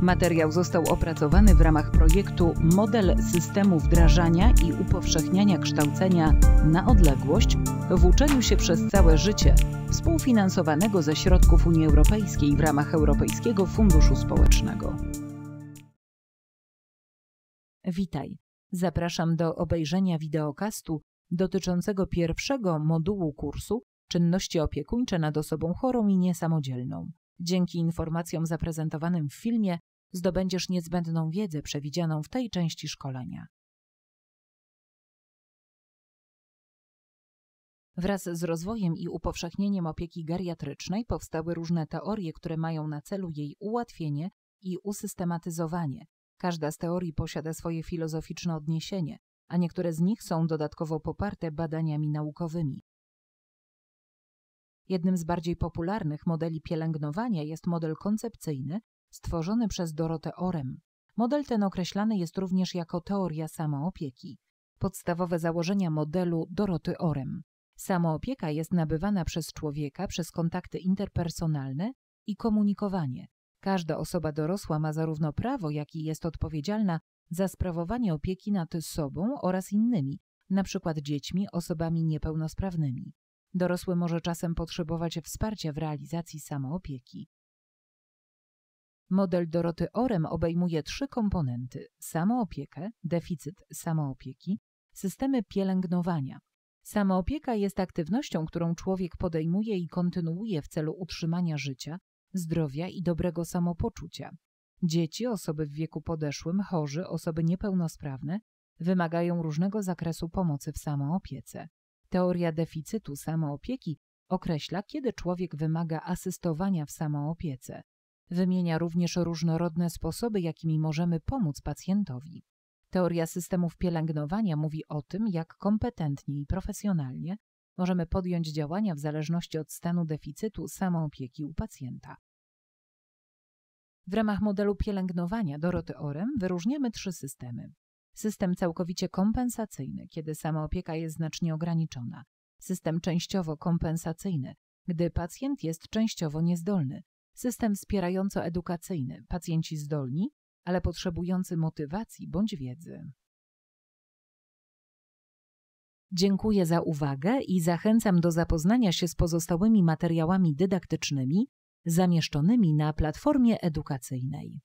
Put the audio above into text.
Materiał został opracowany w ramach projektu Model systemu wdrażania i upowszechniania kształcenia na odległość w uczeniu się przez całe życie, współfinansowanego ze środków Unii Europejskiej w ramach Europejskiego Funduszu Społecznego. Witaj. Zapraszam do obejrzenia wideokastu dotyczącego pierwszego modułu kursu Czynności opiekuńcze nad osobą chorą i niesamodzielną. Dzięki informacjom zaprezentowanym w filmie zdobędziesz niezbędną wiedzę przewidzianą w tej części szkolenia. Wraz z rozwojem i upowszechnieniem opieki geriatrycznej powstały różne teorie, które mają na celu jej ułatwienie i usystematyzowanie. Każda z teorii posiada swoje filozoficzne odniesienie, a niektóre z nich są dodatkowo poparte badaniami naukowymi. Jednym z bardziej popularnych modeli pielęgnowania jest model koncepcyjny, stworzony przez Dorotę Orem. Model ten określany jest również jako teoria samoopieki. Podstawowe założenia modelu Doroty Orem. Samoopieka jest nabywana przez człowieka przez kontakty interpersonalne i komunikowanie. Każda osoba dorosła ma zarówno prawo, jak i jest odpowiedzialna za sprawowanie opieki nad sobą oraz innymi, np. dziećmi, osobami niepełnosprawnymi. Dorosły może czasem potrzebować wsparcia w realizacji samoopieki. Model Doroty Orem obejmuje trzy komponenty: samoopiekę, deficyt samoopieki, systemy pielęgnowania. Samoopieka jest aktywnością, którą człowiek podejmuje i kontynuuje w celu utrzymania życia, zdrowia i dobrego samopoczucia. Dzieci, osoby w wieku podeszłym, chorzy, osoby niepełnosprawne wymagają różnego zakresu pomocy w samoopiece. Teoria deficytu samoopieki określa, kiedy człowiek wymaga asystowania w samoopiece, Wymienia również różnorodne sposoby, jakimi możemy pomóc pacjentowi. Teoria systemów pielęgnowania mówi o tym, jak kompetentnie i profesjonalnie możemy podjąć działania w zależności od stanu deficytu samoopieki u pacjenta. W ramach modelu pielęgnowania Doroty Orem wyróżniamy trzy systemy. System całkowicie kompensacyjny, kiedy samoopieka jest znacznie ograniczona. System częściowo kompensacyjny, gdy pacjent jest częściowo niezdolny system wspierająco-edukacyjny, pacjenci zdolni, ale potrzebujący motywacji bądź wiedzy. Dziękuję za uwagę i zachęcam do zapoznania się z pozostałymi materiałami dydaktycznymi zamieszczonymi na platformie edukacyjnej.